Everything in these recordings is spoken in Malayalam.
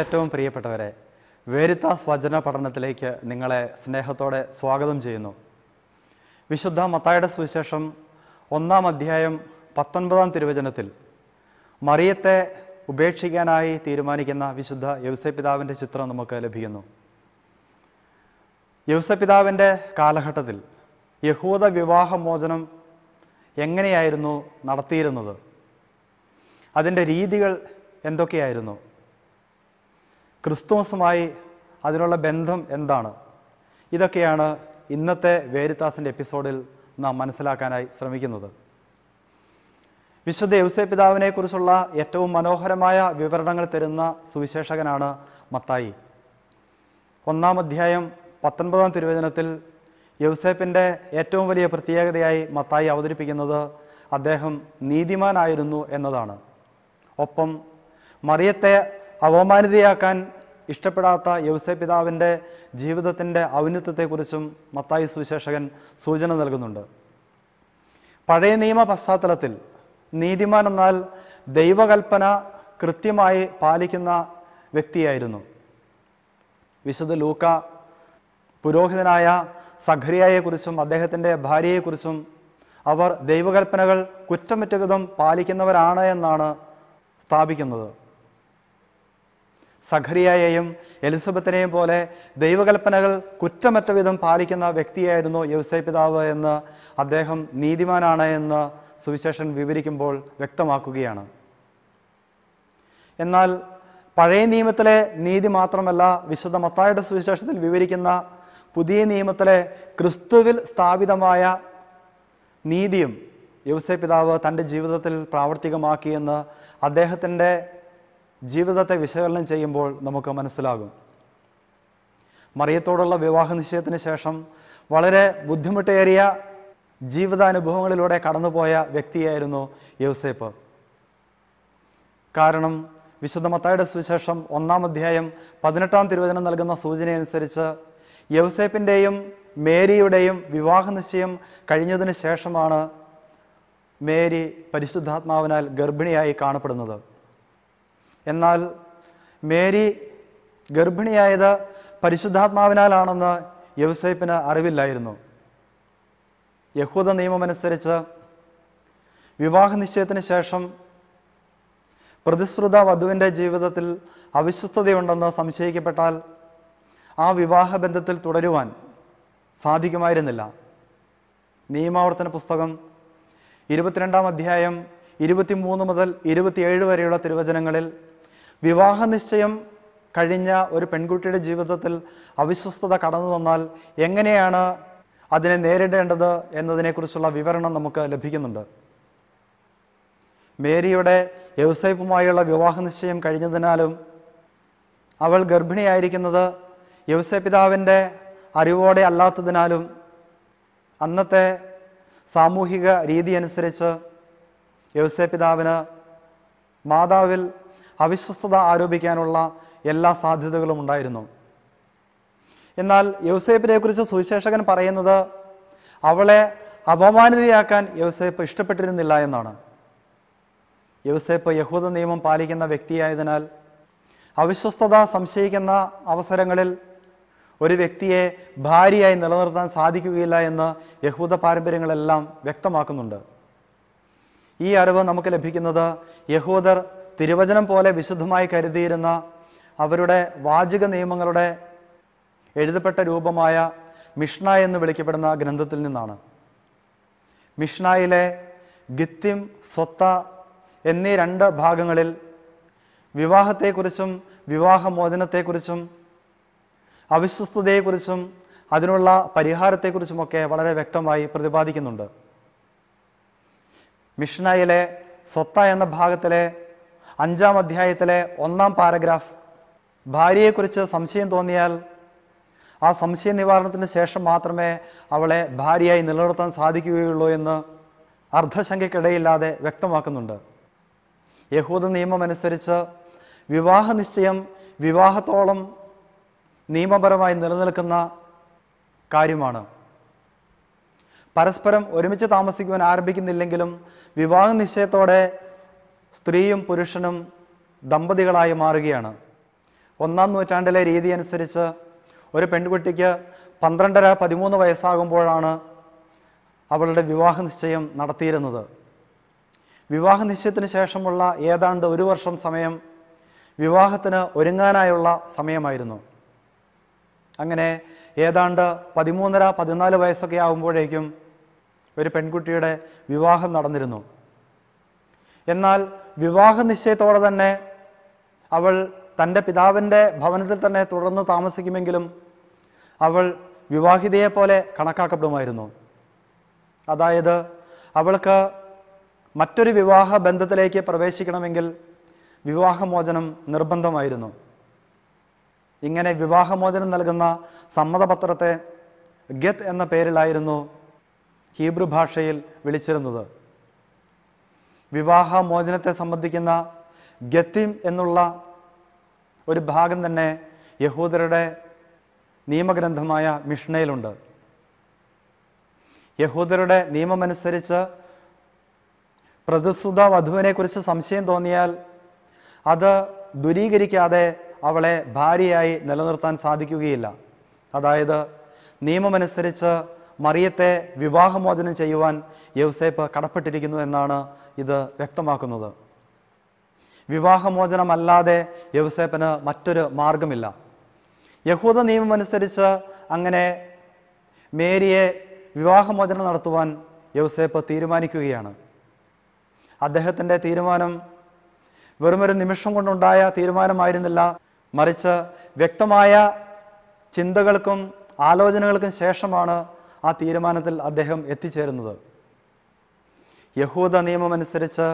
ഏറ്റവും പ്രിയപ്പെട്ടവരെ വേരിത്താസ് വചന പഠനത്തിലേക്ക് നിങ്ങളെ സ്നേഹത്തോടെ സ്വാഗതം ചെയ്യുന്നു വിശുദ്ധ മത്തായുടെ സുവിശേഷം ഒന്നാം അധ്യായം പത്തൊൻപതാം തിരുവചനത്തിൽ മറിയത്തെ ഉപേക്ഷിക്കാനായി തീരുമാനിക്കുന്ന വിശുദ്ധ യൗസപിതാവിൻ്റെ ചിത്രം നമുക്ക് ലഭിക്കുന്നു യൗസപിതാവിൻ്റെ കാലഘട്ടത്തിൽ യഹൂദ വിവാഹമോചനം എങ്ങനെയായിരുന്നു നടത്തിയിരുന്നത് അതിൻ്റെ രീതികൾ എന്തൊക്കെയായിരുന്നു ക്രിസ്തുമസുമായി അതിനുള്ള ബന്ധം എന്താണ് ഇതൊക്കെയാണ് ഇന്നത്തെ വേരിത്താസിൻ്റെ എപ്പിസോഡിൽ നാം മനസ്സിലാക്കാനായി ശ്രമിക്കുന്നത് വിശുദ്ധ യൗസേ പിതാവിനെക്കുറിച്ചുള്ള ഏറ്റവും മനോഹരമായ വിവരണങ്ങൾ തരുന്ന സുവിശേഷകനാണ് മത്തായി ഒന്നാം അധ്യായം പത്തൊൻപതാം തിരുവചനത്തിൽ യൗസേപ്പിൻ്റെ ഏറ്റവും വലിയ പ്രത്യേകതയായി മത്തായി അവതരിപ്പിക്കുന്നത് അദ്ദേഹം നീതിമാനായിരുന്നു എന്നതാണ് ഒപ്പം മറിയത്തെ അവമാനിതയാക്കാൻ ഇഷ്ടപ്പെടാത്ത യവസെ പിതാവിൻ്റെ ജീവിതത്തിൻ്റെ ഔന്നിത്യത്തെക്കുറിച്ചും മത്തായി സുവിശേഷകൻ സൂചന നൽകുന്നുണ്ട് പഴയ നിയമ പശ്ചാത്തലത്തിൽ നീതിമാൻ എന്നാൽ ദൈവകൽപ്പന കൃത്യമായി പാലിക്കുന്ന വ്യക്തിയായിരുന്നു വിശുദ്ധ ലൂക്ക പുരോഹിതനായ സഖരിയായെക്കുറിച്ചും അദ്ദേഹത്തിൻ്റെ ഭാര്യയെക്കുറിച്ചും അവർ ദൈവകൽപ്പനകൾ കുറ്റമറ്റ വിധം പാലിക്കുന്നവരാണ് എന്നാണ് സ്ഥാപിക്കുന്നത് സഖറിയായെയും എലിസബത്തിനെയും പോലെ ദൈവകൽപ്പനകൾ കുറ്റമറ്റ വിധം പാലിക്കുന്ന വ്യക്തിയായിരുന്നു യവസേ പിതാവ് എന്ന് അദ്ദേഹം നീതിമാനാണ് എന്ന് സുവിശേഷൻ വിവരിക്കുമ്പോൾ വ്യക്തമാക്കുകയാണ് എന്നാൽ പഴയ നിയമത്തിലെ നീതി മാത്രമല്ല വിശുദ്ധ മത്തായുടെ സുവിശേഷത്തിൽ വിവരിക്കുന്ന പുതിയ നിയമത്തിലെ ക്രിസ്തുവിൽ സ്ഥാപിതമായ നീതിയും യവസേ പിതാവ് തൻ്റെ ജീവിതത്തിൽ പ്രാവർത്തികമാക്കിയെന്ന് അദ്ദേഹത്തിൻ്റെ ജീവിതത്തെ വിശകലനം ചെയ്യുമ്പോൾ നമുക്ക് മനസ്സിലാകും മറിയത്തോടുള്ള വിവാഹ നിശ്ചയത്തിന് ശേഷം വളരെ ബുദ്ധിമുട്ടേറിയ ജീവിതാനുഭവങ്ങളിലൂടെ കടന്നുപോയ വ്യക്തിയായിരുന്നു യൗസേപ്പ് കാരണം വിശുദ്ധ മത്തായുടെ സുവിശേഷം ഒന്നാം അധ്യായം പതിനെട്ടാം തിരുവചനം നൽകുന്ന സൂചനയനുസരിച്ച് യൗസേപ്പിൻ്റെയും മേരിയുടെയും വിവാഹ നിശ്ചയം കഴിഞ്ഞതിന് ശേഷമാണ് മേരി പരിശുദ്ധാത്മാവിനാൽ ഗർഭിണിയായി കാണപ്പെടുന്നത് എന്നാൽ മേരി ഗർഭിണിയായത് പരിശുദ്ധാത്മാവിനാലാണെന്ന് യവസേപ്പിന് അറിവില്ലായിരുന്നു യഹൂദ നിയമമനുസരിച്ച് വിവാഹ നിശ്ചയത്തിന് ശേഷം പ്രതിശ്രുത വധുവിൻ്റെ ജീവിതത്തിൽ അവിശ്വസ്തതയുണ്ടെന്ന് സംശയിക്കപ്പെട്ടാൽ ആ വിവാഹ ബന്ധത്തിൽ തുടരുവാൻ സാധിക്കുമായിരുന്നില്ല നിയമാവർത്തന പുസ്തകം ഇരുപത്തിരണ്ടാം അധ്യായം ഇരുപത്തിമൂന്ന് മുതൽ ഇരുപത്തിയേഴ് വരെയുള്ള തിരുവചനങ്ങളിൽ വിവാഹ നിശ്ചയം കഴിഞ്ഞ ഒരു പെൺകുട്ടിയുടെ ജീവിതത്തിൽ അവിശ്വസ്തത കടന്നു വന്നാൽ എങ്ങനെയാണ് അതിനെ നേരിടേണ്ടത് എന്നതിനെക്കുറിച്ചുള്ള വിവരണം നമുക്ക് ലഭിക്കുന്നുണ്ട് മേരിയുടെ യൗസേപ്പുമായുള്ള വിവാഹ നിശ്ചയം കഴിഞ്ഞതിനാലും അവൾ ഗർഭിണിയായിരിക്കുന്നത് യൗസപിതാവിൻ്റെ അറിവോടെ അല്ലാത്തതിനാലും അന്നത്തെ സാമൂഹിക രീതി അനുസരിച്ച് യവസെ പിതാവിന് മാതാവിൽ അവിശ്വസ്തത ആരോപിക്കാനുള്ള എല്ലാ സാധ്യതകളും ഉണ്ടായിരുന്നു എന്നാൽ കുറിച്ച് സുവിശേഷകൻ പറയുന്നത് അവളെ അപമാനിതയാക്കാൻ യൗസേപ്പ് ഇഷ്ടപ്പെട്ടിരുന്നില്ല എന്നാണ് യൗസേപ്പ് യഹൂദ നിയമം പാലിക്കുന്ന വ്യക്തിയായതിനാൽ അവിശ്വസ്തത സംശയിക്കുന്ന അവസരങ്ങളിൽ ഒരു വ്യക്തിയെ ഭാര്യയായി നിലനിർത്താൻ സാധിക്കുകയില്ല എന്ന് യഹൂദ പാരമ്പര്യങ്ങളെല്ലാം വ്യക്തമാക്കുന്നുണ്ട് ഈ അറിവ് നമുക്ക് ലഭിക്കുന്നത് യഹൂദർ തിരുവചനം പോലെ വിശുദ്ധമായി കരുതിയിരുന്ന അവരുടെ വാചക നിയമങ്ങളുടെ എഴുതപ്പെട്ട രൂപമായ മിഷ്ണ എന്ന് വിളിക്കപ്പെടുന്ന ഗ്രന്ഥത്തിൽ നിന്നാണ് മിഷ്ണയിലെ ഗിത്തിം സ്വത്ത എന്നീ രണ്ട് ഭാഗങ്ങളിൽ വിവാഹത്തെക്കുറിച്ചും വിവാഹമോചനത്തെക്കുറിച്ചും അവിശ്വസ്തതയെക്കുറിച്ചും അതിനുള്ള പരിഹാരത്തെക്കുറിച്ചുമൊക്കെ വളരെ വ്യക്തമായി പ്രതിപാദിക്കുന്നുണ്ട് മിഷ്നയിലെ സ്വത്ത എന്ന ഭാഗത്തിലെ അഞ്ചാം അധ്യായത്തിലെ ഒന്നാം പാരഗ്രാഫ് ഭാര്യയെക്കുറിച്ച് സംശയം തോന്നിയാൽ ആ സംശയ നിവാരണത്തിന് ശേഷം മാത്രമേ അവളെ ഭാര്യയായി നിലനിർത്താൻ സാധിക്കുകയുള്ളൂ എന്ന് അർദ്ധശങ്കയ്ക്കിടയില്ലാതെ വ്യക്തമാക്കുന്നുണ്ട് യഹൂദ നിയമമനുസരിച്ച് വിവാഹ നിശ്ചയം വിവാഹത്തോളം നിയമപരമായി നിലനിൽക്കുന്ന കാര്യമാണ് പരസ്പരം ഒരുമിച്ച് താമസിക്കുവാൻ ആരംഭിക്കുന്നില്ലെങ്കിലും വിവാഹ നിശ്ചയത്തോടെ സ്ത്രീയും പുരുഷനും ദമ്പതികളായി മാറുകയാണ് ഒന്നാം നൂറ്റാണ്ടിലെ രീതി അനുസരിച്ച് ഒരു പെൺകുട്ടിക്ക് പന്ത്രണ്ടര പതിമൂന്ന് വയസ്സാകുമ്പോഴാണ് അവളുടെ വിവാഹ നിശ്ചയം നടത്തിയിരുന്നത് വിവാഹ നിശ്ചയത്തിന് ശേഷമുള്ള ഏതാണ്ട് ഒരു വർഷം സമയം വിവാഹത്തിന് ഒരുങ്ങാനായുള്ള സമയമായിരുന്നു അങ്ങനെ ഏതാണ്ട് പതിമൂന്നര പതിനാല് വയസ്സൊക്കെ ആകുമ്പോഴേക്കും ഒരു പെൺകുട്ടിയുടെ വിവാഹം നടന്നിരുന്നു എന്നാൽ വിവാഹ നിശ്ചയത്തോടെ തന്നെ അവൾ തൻ്റെ പിതാവിൻ്റെ ഭവനത്തിൽ തന്നെ തുടർന്ന് താമസിക്കുമെങ്കിലും അവൾ വിവാഹിതയെ പോലെ കണക്കാക്കപ്പെടുമായിരുന്നു അതായത് അവൾക്ക് മറ്റൊരു വിവാഹ ബന്ധത്തിലേക്ക് പ്രവേശിക്കണമെങ്കിൽ വിവാഹമോചനം നിർബന്ധമായിരുന്നു ഇങ്ങനെ വിവാഹമോചനം നൽകുന്ന സമ്മതപത്രത്തെ ഗത്ത് എന്ന പേരിലായിരുന്നു ഹീബ്രു ഭാഷയിൽ വിളിച്ചിരുന്നത് വിവാഹമോചനത്തെ സംബന്ധിക്കുന്ന ഗത്തിം എന്നുള്ള ഒരു ഭാഗം തന്നെ യഹൂദരുടെ നിയമഗ്രന്ഥമായ മിഷ്ണയിലുണ്ട് യഹൂദരുടെ നിയമമനുസരിച്ച് പ്രതിസുത വധുവിനെക്കുറിച്ച് സംശയം തോന്നിയാൽ അത് ദുരീകരിക്കാതെ അവളെ ഭാര്യയായി നിലനിർത്താൻ സാധിക്കുകയില്ല അതായത് നിയമമനുസരിച്ച് മറിയത്തെ വിവാഹമോചനം ചെയ്യുവാൻ യൗസേപ്പ് കടപ്പെട്ടിരിക്കുന്നു എന്നാണ് ഇത് വ്യക്തമാക്കുന്നത് വിവാഹമോചനമല്ലാതെ യൗസേപ്പിന് മറ്റൊരു മാർഗമില്ല യഹൂദ നിയമമനുസരിച്ച് അങ്ങനെ മേരിയെ വിവാഹമോചനം നടത്തുവാൻ യൗസേപ്പ് തീരുമാനിക്കുകയാണ് അദ്ദേഹത്തിൻ്റെ തീരുമാനം വെറുമൊരു നിമിഷം കൊണ്ടുണ്ടായ തീരുമാനമായിരുന്നില്ല മറിച്ച് വ്യക്തമായ ചിന്തകൾക്കും ആലോചനകൾക്കും ശേഷമാണ് ആ തീരുമാനത്തിൽ അദ്ദേഹം എത്തിച്ചേരുന്നത് യഹൂദ നിയമമനുസരിച്ച്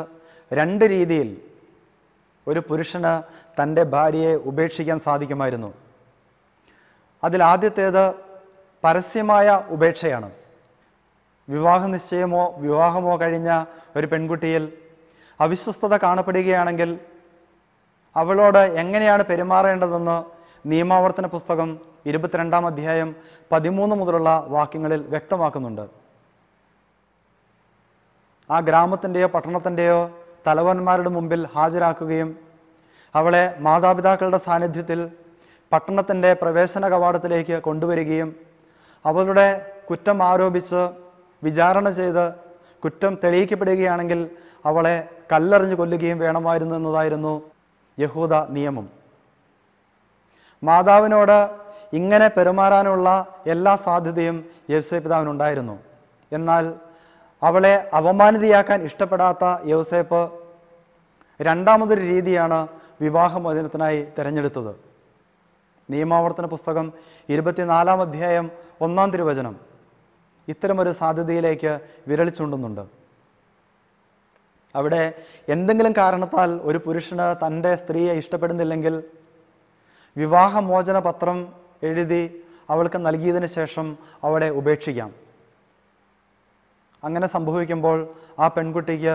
രണ്ട് രീതിയിൽ ഒരു പുരുഷന് തൻ്റെ ഭാര്യയെ ഉപേക്ഷിക്കാൻ സാധിക്കുമായിരുന്നു അതിൽ ആദ്യത്തേത് പരസ്യമായ ഉപേക്ഷയാണ് വിവാഹ നിശ്ചയമോ വിവാഹമോ കഴിഞ്ഞ ഒരു പെൺകുട്ടിയിൽ അവിശ്വസ്തത കാണപ്പെടുകയാണെങ്കിൽ അവളോട് എങ്ങനെയാണ് പെരുമാറേണ്ടതെന്ന് നിയമാവർത്തന പുസ്തകം ഇരുപത്തിരണ്ടാം അധ്യായം പതിമൂന്ന് മുതലുള്ള വാക്യങ്ങളിൽ വ്യക്തമാക്കുന്നുണ്ട് ആ ഗ്രാമത്തിൻ്റെയോ പട്ടണത്തിൻ്റെയോ തലവന്മാരുടെ മുമ്പിൽ ഹാജരാക്കുകയും അവളെ മാതാപിതാക്കളുടെ സാന്നിധ്യത്തിൽ പട്ടണത്തിൻ്റെ പ്രവേശന കവാടത്തിലേക്ക് കൊണ്ടുവരികയും അവളുടെ കുറ്റം ആരോപിച്ച് വിചാരണ ചെയ്ത് കുറ്റം തെളിയിക്കപ്പെടുകയാണെങ്കിൽ അവളെ കല്ലെറിഞ്ഞു കൊല്ലുകയും വേണമായിരുന്നു എന്നതായിരുന്നു യഹൂദ നിയമം മാതാവിനോട് ഇങ്ങനെ പെരുമാറാനുള്ള എല്ലാ സാധ്യതയും യവ്സേ പിതാവിനുണ്ടായിരുന്നു എന്നാൽ അവളെ അവമാനിതയാക്കാൻ ഇഷ്ടപ്പെടാത്ത യവസേപ്പ് രണ്ടാമതൊരു രീതിയാണ് വിവാഹമോചനത്തിനായി തിരഞ്ഞെടുത്തത് നിയമാവർത്തന പുസ്തകം ഇരുപത്തിനാലാം അധ്യായം ഒന്നാം തിരുവചനം ഇത്തരമൊരു സാധ്യതയിലേക്ക് വിരളിച്ചുണ്ടുന്നുണ്ട് അവിടെ എന്തെങ്കിലും കാരണത്താൽ ഒരു പുരുഷന് തൻ്റെ സ്ത്രീയെ ഇഷ്ടപ്പെടുന്നില്ലെങ്കിൽ വിവാഹമോചന പത്രം എഴുതി അവൾക്ക് നൽകിയതിന് ശേഷം അവളെ ഉപേക്ഷിക്കാം അങ്ങനെ സംഭവിക്കുമ്പോൾ ആ പെൺകുട്ടിക്ക്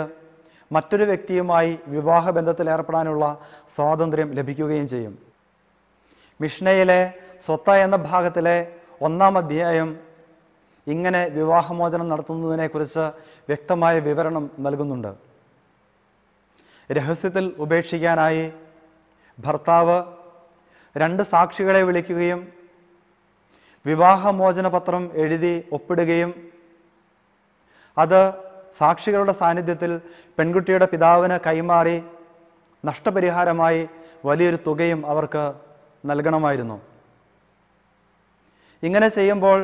മറ്റൊരു വ്യക്തിയുമായി വിവാഹബന്ധത്തിൽ ഏർപ്പെടാനുള്ള സ്വാതന്ത്ര്യം ലഭിക്കുകയും ചെയ്യും മിഷ്ണയിലെ സ്വത്ത എന്ന ഭാഗത്തിലെ ഒന്നാം അധ്യായം ഇങ്ങനെ വിവാഹമോചനം നടത്തുന്നതിനെക്കുറിച്ച് വ്യക്തമായ വിവരണം നൽകുന്നുണ്ട് രഹസ്യത്തിൽ ഉപേക്ഷിക്കാനായി ഭർത്താവ് രണ്ട് സാക്ഷികളെ വിളിക്കുകയും വിവാഹമോചനപത്രം എഴുതി ഒപ്പിടുകയും അത് സാക്ഷികളുടെ സാന്നിധ്യത്തിൽ പെൺകുട്ടിയുടെ പിതാവിന് കൈമാറി നഷ്ടപരിഹാരമായി വലിയൊരു തുകയും അവർക്ക് നൽകണമായിരുന്നു ഇങ്ങനെ ചെയ്യുമ്പോൾ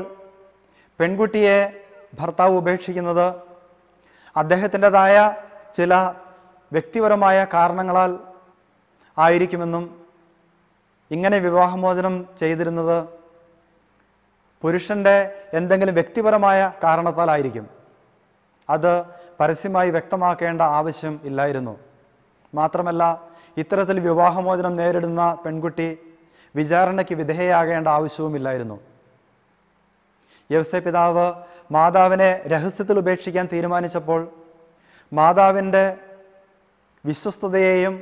പെൺകുട്ടിയെ ഭർത്താവ് ഉപേക്ഷിക്കുന്നത് അദ്ദേഹത്തിൻ്റെതായ ചില വ്യക്തിപരമായ കാരണങ്ങളാൽ ആയിരിക്കുമെന്നും ഇങ്ങനെ വിവാഹമോചനം ചെയ്തിരുന്നത് പുരുഷൻ്റെ എന്തെങ്കിലും വ്യക്തിപരമായ കാരണത്താലായിരിക്കും അത് പരസ്യമായി വ്യക്തമാക്കേണ്ട ആവശ്യം ഇല്ലായിരുന്നു മാത്രമല്ല ഇത്തരത്തിൽ വിവാഹമോചനം നേരിടുന്ന പെൺകുട്ടി വിചാരണയ്ക്ക് വിധേയയാകേണ്ട ആവശ്യവുമില്ലായിരുന്നു യവസെ പിതാവ് മാതാവിനെ രഹസ്യത്തിൽ ഉപേക്ഷിക്കാൻ തീരുമാനിച്ചപ്പോൾ മാതാവിൻ്റെ വിശ്വസ്തതയെയും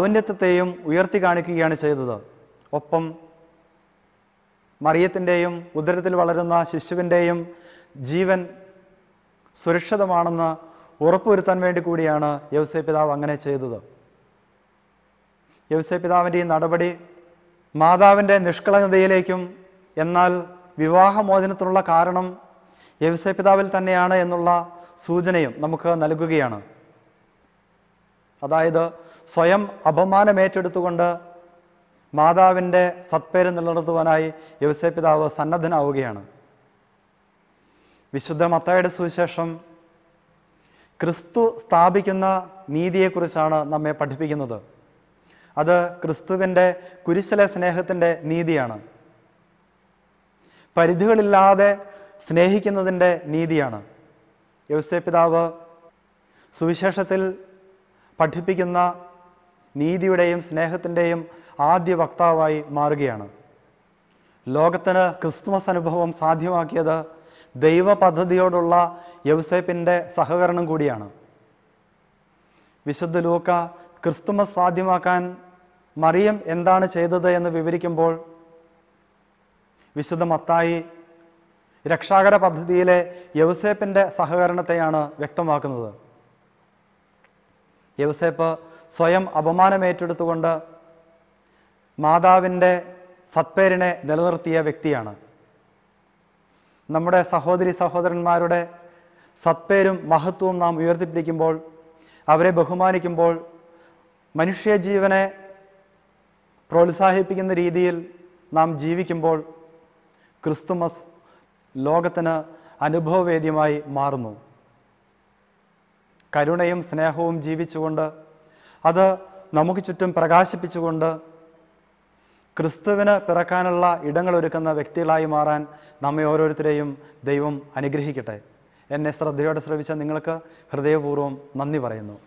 ഔന്നത്യത്തെയും ഉയർത്തി കാണിക്കുകയാണ് ചെയ്തത് ഒപ്പം മറിയത്തിൻ്റെയും ഉദരത്തിൽ വളരുന്ന ശിശുവിൻ്റെയും ജീവൻ സുരക്ഷിതമാണെന്ന് ഉറപ്പുവരുത്താൻ വേണ്ടി കൂടിയാണ് യവസേ പിതാവ് അങ്ങനെ ചെയ്തത് യവസേ പിതാവിൻ്റെ ഈ നടപടി മാതാവിൻ്റെ നിഷ്കളങ്കതയിലേക്കും എന്നാൽ വിവാഹമോചനത്തിനുള്ള കാരണം യവസേ പിതാവിൽ തന്നെയാണ് എന്നുള്ള സൂചനയും നമുക്ക് നൽകുകയാണ് അതായത് സ്വയം അപമാനമേറ്റെടുത്തുകൊണ്ട് മാതാവിൻ്റെ സത്പേര് നിലനിർത്തുവാനായി യവസേ പിതാവ് സന്നദ്ധനാവുകയാണ് വിശുദ്ധ മത്തായുടെ സുവിശേഷം ക്രിസ്തു സ്ഥാപിക്കുന്ന നീതിയെക്കുറിച്ചാണ് നമ്മെ പഠിപ്പിക്കുന്നത് അത് ക്രിസ്തുവിൻ്റെ കുരിശിലെ സ്നേഹത്തിൻ്റെ നീതിയാണ് പരിധികളില്ലാതെ സ്നേഹിക്കുന്നതിൻ്റെ നീതിയാണ് യവസ്യ പിതാവ് സുവിശേഷത്തിൽ പഠിപ്പിക്കുന്ന നീതിയുടെയും സ്നേഹത്തിൻ്റെയും ആദ്യ വക്താവായി മാറുകയാണ് ലോകത്തിന് ക്രിസ്തുമസ് അനുഭവം സാധ്യമാക്കിയത് ദൈവ പദ്ധതിയോടുള്ള യൗസേപ്പിൻ്റെ സഹകരണം കൂടിയാണ് വിശുദ്ധ ലൂക്ക ക്രിസ്തുമസ് സാധ്യമാക്കാൻ മറിയം എന്താണ് ചെയ്തത് എന്ന് വിവരിക്കുമ്പോൾ വിശുദ്ധ മത്തായി രക്ഷാകര പദ്ധതിയിലെ യൗസേപ്പിൻ്റെ സഹകരണത്തെയാണ് വ്യക്തമാക്കുന്നത് യോസേപ്പ് സ്വയം അപമാനമേറ്റെടുത്തുകൊണ്ട് മാതാവിൻ്റെ സത്പേരിനെ നിലനിർത്തിയ വ്യക്തിയാണ് നമ്മുടെ സഹോദരി സഹോദരന്മാരുടെ സത്പേരും മഹത്വവും നാം ഉയർത്തിപ്പിടിക്കുമ്പോൾ അവരെ ബഹുമാനിക്കുമ്പോൾ മനുഷ്യജീവനെ പ്രോത്സാഹിപ്പിക്കുന്ന രീതിയിൽ നാം ജീവിക്കുമ്പോൾ ക്രിസ്തുമസ് ലോകത്തിന് അനുഭവവേദ്യമായി മാറുന്നു കരുണയും സ്നേഹവും ജീവിച്ചുകൊണ്ട് അത് നമുക്ക് ചുറ്റും പ്രകാശിപ്പിച്ചുകൊണ്ട് ക്രിസ്തുവിന് പിറക്കാനുള്ള ഇടങ്ങളൊരുക്കുന്ന വ്യക്തികളായി മാറാൻ നമ്മെ ഓരോരുത്തരെയും ദൈവം അനുഗ്രഹിക്കട്ടെ എന്നെ ശ്രദ്ധയോടെ ശ്രവിച്ച നിങ്ങൾക്ക് ഹൃദയപൂർവ്വം നന്ദി പറയുന്നു